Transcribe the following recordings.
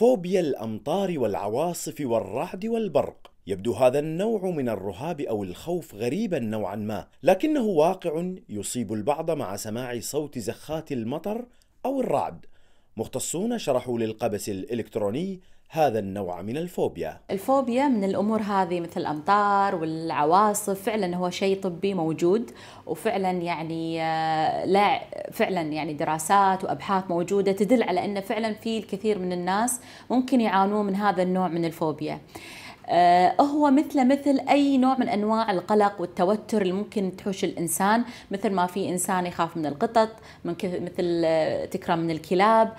فوبيا الامطار والعواصف والرعد والبرق يبدو هذا النوع من الرهاب او الخوف غريبا نوعا ما لكنه واقع يصيب البعض مع سماع صوت زخات المطر او الرعد مختصون شرحوا للقبس الإلكتروني هذا النوع من الفوبيا الفوبيا من الأمور هذه مثل الأمطار والعواصف فعلا هو شيء طبي موجود وفعلا يعني آه، لا فعلا يعني دراسات وأبحاث موجودة تدل على أن فعلا في الكثير من الناس ممكن يعانون من هذا النوع من الفوبيا آه، هو مثل مثل أي نوع من أنواع القلق والتوتر اللي ممكن تحوش الإنسان مثل ما في إنسان يخاف من القطط من مثل آه، تكرم من الكلاب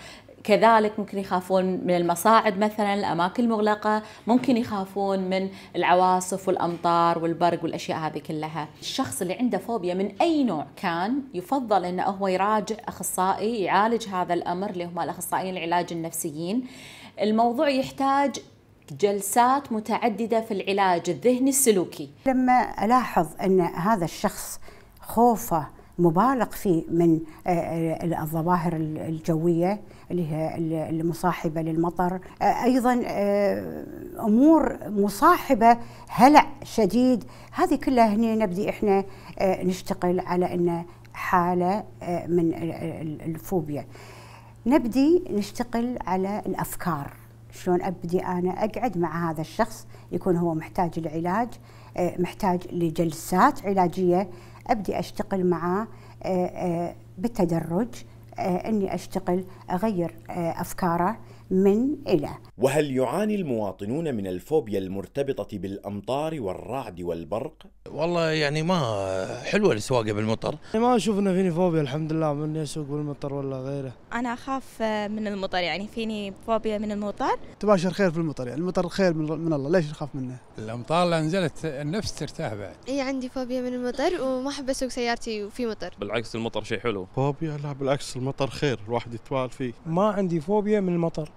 كذلك ممكن يخافون من المصاعد مثلا الاماكن المغلقه ممكن يخافون من العواصف والامطار والبرق والاشياء هذه كلها الشخص اللي عنده فوبيا من اي نوع كان يفضل انه هو يراجع اخصائي يعالج هذا الامر اللي هم الاخصائيين العلاج النفسيين الموضوع يحتاج جلسات متعددة في العلاج الذهني السلوكي لما ألاحظ أن هذا الشخص خوفه مبالغ فيه من آه، آه، الظواهر الجوية اللي هي المصاحبة للمطر آه، أيضا أمور مصاحبة هلع شديد هذه كلها هنا نبدي إحنا نشتغل على أن حالة من الفوبيا نبدي نشتغل على الأفكار شلون ابدي انا اقعد مع هذا الشخص يكون هو محتاج لعلاج آه، محتاج لجلسات علاجيه ابدي اشتغل معاه آه، آه، بالتدرج اني اشتغل اغير افكاره من إلى وهل يعاني المواطنون من الفوبيا المرتبطة بالأمطار والرعد والبرق؟ والله يعني ما حلوة السواقة بالمطر يعني ما أنه فيني فوبيا الحمد لله من يسوق بالمطر ولا غيره أنا أخاف من المطر يعني فيني فوبيا من المطر تباشر خير في المطر يعني المطر خير من, من الله ليش نخاف منه؟ الأمطار اللي نزلت النفس ترتاح بعد إي عندي فوبيا من المطر وما أحب أسوق سيارتي وفي مطر بالعكس المطر شيء حلو فوبيا لا بالعكس المطر خير الواحد يتوال فيه ما عندي فوبيا من المطر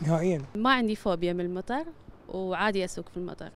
نهائيا ما عندي فوبيا من المطر وعادي اسوق في المطر